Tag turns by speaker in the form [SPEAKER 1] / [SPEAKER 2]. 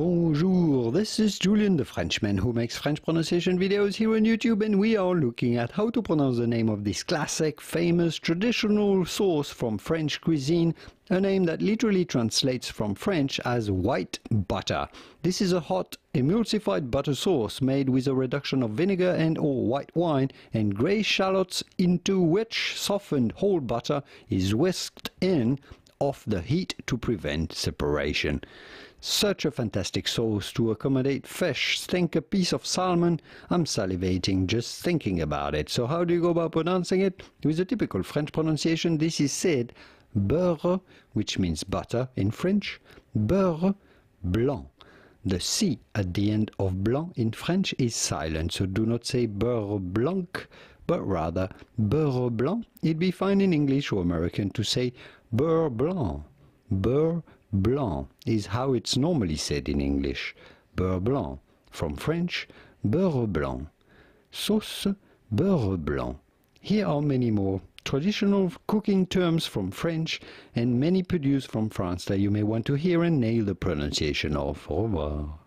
[SPEAKER 1] Bonjour, this is Julian, the Frenchman who makes French pronunciation videos here on YouTube and we are looking at how to pronounce the name of this classic, famous, traditional sauce from French cuisine, a name that literally translates from French as white butter. This is a hot, emulsified butter sauce made with a reduction of vinegar and or white wine and grey shallots into which softened whole butter is whisked in off the heat to prevent separation. Such a fantastic sauce to accommodate fish. Think a piece of salmon. I'm salivating just thinking about it. So how do you go about pronouncing it? With the typical French pronunciation, this is said beurre, which means butter in French, beurre blanc. The C at the end of blanc in French is silent, so do not say beurre blanc, but rather beurre blanc. It'd be fine in English or American to say beurre blanc, beurre Blanc is how it's normally said in English. Beurre blanc. From French, beurre blanc. Sauce, beurre blanc. Here are many more traditional cooking terms from French and many produced from France that you may want to hear and nail the pronunciation of. Au revoir.